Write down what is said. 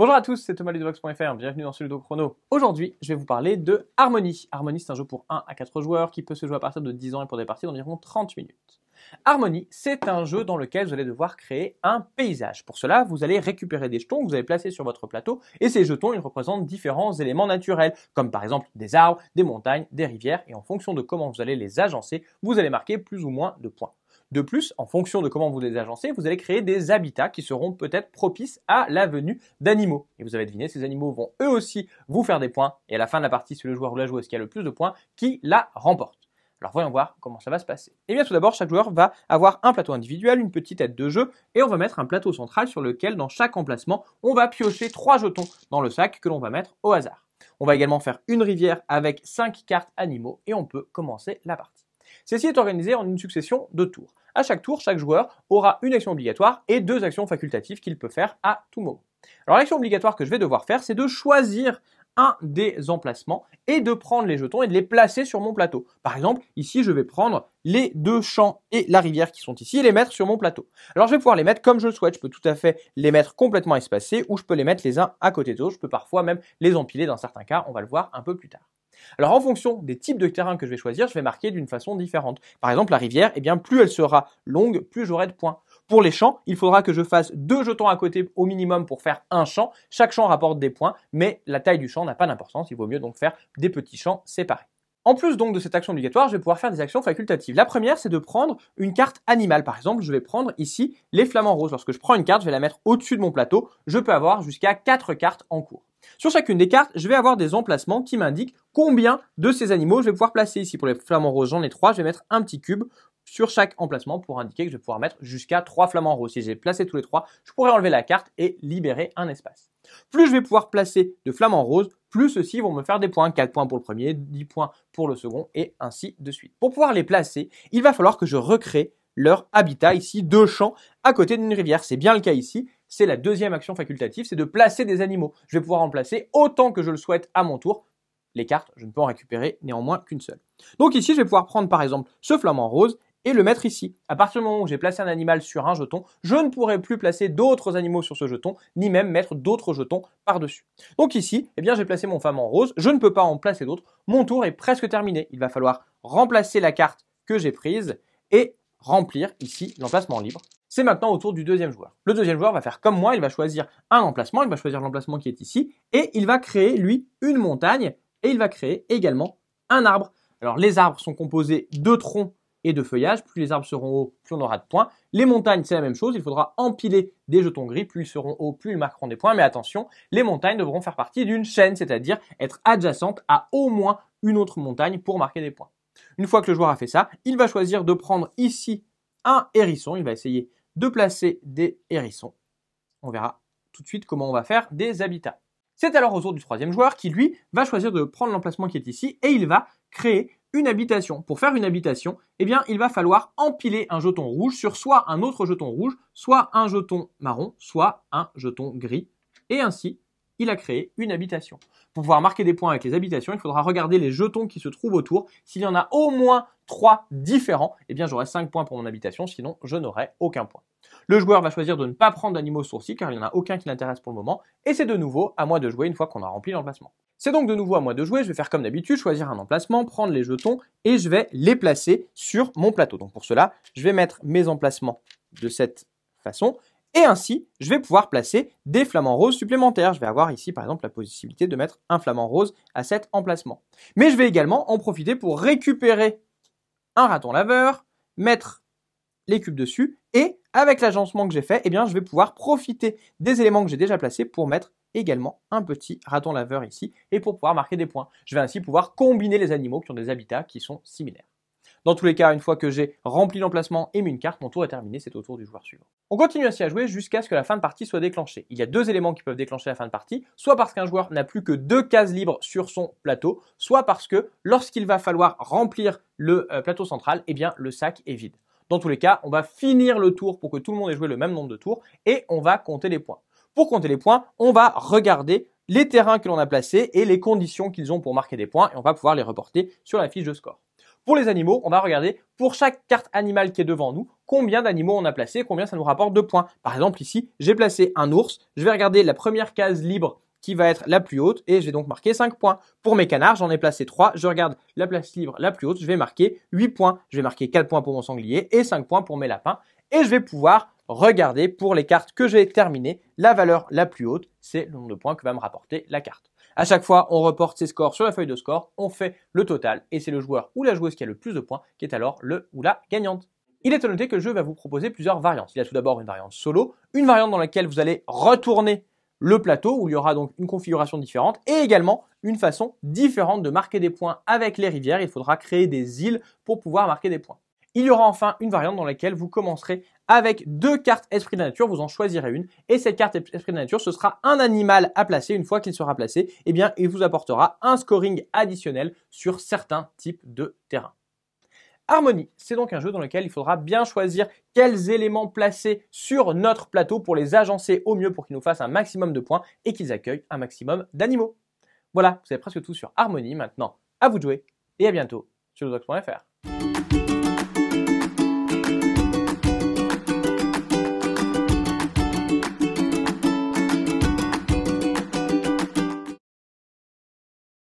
Bonjour à tous, c'est Thomas bienvenue dans ce Ludo Chrono. Aujourd'hui, je vais vous parler de Harmony. Harmony, c'est un jeu pour 1 à 4 joueurs qui peut se jouer à partir de 10 ans et pour des parties d'environ 30 minutes. Harmony, c'est un jeu dans lequel vous allez devoir créer un paysage. Pour cela, vous allez récupérer des jetons que vous allez placer sur votre plateau et ces jetons, ils représentent différents éléments naturels, comme par exemple des arbres, des montagnes, des rivières et en fonction de comment vous allez les agencer, vous allez marquer plus ou moins de points. De plus, en fonction de comment vous les agencez, vous allez créer des habitats qui seront peut-être propices à la venue d'animaux. Et vous avez deviné, ces animaux vont eux aussi vous faire des points. Et à la fin de la partie, c'est le joueur ou la joueuse qui a le plus de points qui la remporte. Alors voyons voir comment ça va se passer. Et eh bien tout d'abord, chaque joueur va avoir un plateau individuel, une petite aide de jeu, et on va mettre un plateau central sur lequel, dans chaque emplacement, on va piocher trois jetons dans le sac que l'on va mettre au hasard. On va également faire une rivière avec cinq cartes animaux, et on peut commencer la partie. Celle-ci est organisée en une succession de tours. À chaque tour, chaque joueur aura une action obligatoire et deux actions facultatives qu'il peut faire à tout moment. Alors l'action obligatoire que je vais devoir faire, c'est de choisir un des emplacements et de prendre les jetons et de les placer sur mon plateau. Par exemple, ici, je vais prendre les deux champs et la rivière qui sont ici et les mettre sur mon plateau. Alors, je vais pouvoir les mettre comme je le souhaite. Je peux tout à fait les mettre complètement espacés ou je peux les mettre les uns à côté des autres. Je peux parfois même les empiler dans certains cas. On va le voir un peu plus tard. Alors en fonction des types de terrain que je vais choisir, je vais marquer d'une façon différente. Par exemple, la rivière, eh bien plus elle sera longue, plus j'aurai de points. Pour les champs, il faudra que je fasse deux jetons à côté au minimum pour faire un champ. Chaque champ rapporte des points, mais la taille du champ n'a pas d'importance. Il vaut mieux donc faire des petits champs séparés. En plus donc de cette action obligatoire, je vais pouvoir faire des actions facultatives. La première, c'est de prendre une carte animale. Par exemple, je vais prendre ici les flamants roses. Lorsque je prends une carte, je vais la mettre au-dessus de mon plateau. Je peux avoir jusqu'à quatre cartes en cours. Sur chacune des cartes, je vais avoir des emplacements qui m'indiquent combien de ces animaux je vais pouvoir placer. Ici, pour les flamants roses, j'en ai trois, je vais mettre un petit cube sur chaque emplacement pour indiquer que je vais pouvoir mettre jusqu'à trois flamants roses. Si j'ai placé tous les trois, je pourrais enlever la carte et libérer un espace. Plus je vais pouvoir placer de flamants roses, plus ceux-ci vont me faire des points. 4 points pour le premier, 10 points pour le second et ainsi de suite. Pour pouvoir les placer, il va falloir que je recrée leur habitat ici, deux champs à côté d'une rivière. C'est bien le cas ici c'est la deuxième action facultative, c'est de placer des animaux. Je vais pouvoir en placer autant que je le souhaite à mon tour. Les cartes, je ne peux en récupérer néanmoins qu'une seule. Donc ici, je vais pouvoir prendre par exemple ce flamant rose et le mettre ici. À partir du moment où j'ai placé un animal sur un jeton, je ne pourrai plus placer d'autres animaux sur ce jeton, ni même mettre d'autres jetons par-dessus. Donc ici, eh bien, j'ai placé mon flamant rose, je ne peux pas en placer d'autres, mon tour est presque terminé. Il va falloir remplacer la carte que j'ai prise et remplir ici l'emplacement libre c'est maintenant au tour du deuxième joueur. Le deuxième joueur va faire comme moi, il va choisir un emplacement, il va choisir l'emplacement qui est ici, et il va créer, lui, une montagne, et il va créer également un arbre. Alors les arbres sont composés de troncs et de feuillage, plus les arbres seront hauts, plus on aura de points. Les montagnes, c'est la même chose, il faudra empiler des jetons gris, plus ils seront hauts, plus ils marqueront des points, mais attention, les montagnes devront faire partie d'une chaîne, c'est-à-dire être adjacentes à au moins une autre montagne pour marquer des points. Une fois que le joueur a fait ça, il va choisir de prendre ici un hérisson, il va essayer de placer des hérissons. On verra tout de suite comment on va faire des habitats. C'est alors au tour du troisième joueur qui, lui, va choisir de prendre l'emplacement qui est ici et il va créer une habitation. Pour faire une habitation, eh bien, il va falloir empiler un jeton rouge sur soit un autre jeton rouge, soit un jeton marron, soit un jeton gris. Et ainsi, il a créé une habitation. Pour pouvoir marquer des points avec les habitations, il faudra regarder les jetons qui se trouvent autour. S'il y en a au moins Trois différents, eh bien j'aurai 5 points pour mon habitation, sinon je n'aurai aucun point. Le joueur va choisir de ne pas prendre d'animaux sourcils car il n'y en a aucun qui l'intéresse pour le moment, et c'est de nouveau à moi de jouer une fois qu'on a rempli l'emplacement. C'est donc de nouveau à moi de jouer, je vais faire comme d'habitude, choisir un emplacement, prendre les jetons et je vais les placer sur mon plateau. Donc pour cela, je vais mettre mes emplacements de cette façon et ainsi, je vais pouvoir placer des flamants roses supplémentaires. Je vais avoir ici, par exemple, la possibilité de mettre un flamant rose à cet emplacement. Mais je vais également en profiter pour récupérer un raton laveur, mettre les cubes dessus et avec l'agencement que j'ai fait, eh bien, je vais pouvoir profiter des éléments que j'ai déjà placés pour mettre également un petit raton laveur ici et pour pouvoir marquer des points. Je vais ainsi pouvoir combiner les animaux qui ont des habitats qui sont similaires. Dans tous les cas, une fois que j'ai rempli l'emplacement et mis une carte, mon tour est terminé, c'est au tour du joueur suivant. On continue ainsi à jouer jusqu'à ce que la fin de partie soit déclenchée. Il y a deux éléments qui peuvent déclencher la fin de partie, soit parce qu'un joueur n'a plus que deux cases libres sur son plateau, soit parce que lorsqu'il va falloir remplir le euh, plateau central, eh bien le sac est vide. Dans tous les cas, on va finir le tour pour que tout le monde ait joué le même nombre de tours et on va compter les points. Pour compter les points, on va regarder les terrains que l'on a placés et les conditions qu'ils ont pour marquer des points et on va pouvoir les reporter sur la fiche de score. Pour les animaux, on va regarder pour chaque carte animale qui est devant nous, combien d'animaux on a placé, combien ça nous rapporte de points. Par exemple, ici, j'ai placé un ours. Je vais regarder la première case libre qui va être la plus haute et j'ai donc marqué 5 points. Pour mes canards, j'en ai placé 3. Je regarde la place libre la plus haute, je vais marquer 8 points. Je vais marquer 4 points pour mon sanglier et 5 points pour mes lapins. Et je vais pouvoir regarder pour les cartes que j'ai terminées, la valeur la plus haute, c'est le nombre de points que va me rapporter la carte. À chaque fois, on reporte ses scores sur la feuille de score, on fait le total et c'est le joueur ou la joueuse qui a le plus de points qui est alors le ou la gagnante. Il est à noter que le jeu va vous proposer plusieurs variantes. Il y a tout d'abord une variante solo, une variante dans laquelle vous allez retourner le plateau où il y aura donc une configuration différente et également une façon différente de marquer des points avec les rivières. Il faudra créer des îles pour pouvoir marquer des points. Il y aura enfin une variante dans laquelle vous commencerez avec deux cartes Esprit de la Nature, vous en choisirez une, et cette carte Esprit de la Nature, ce sera un animal à placer. Une fois qu'il sera placé, eh bien, il vous apportera un scoring additionnel sur certains types de terrains. Harmonie, c'est donc un jeu dans lequel il faudra bien choisir quels éléments placer sur notre plateau pour les agencer au mieux pour qu'ils nous fassent un maximum de points et qu'ils accueillent un maximum d'animaux. Voilà, vous savez presque tout sur Harmonie maintenant. À vous de jouer et à bientôt sur docs.fr.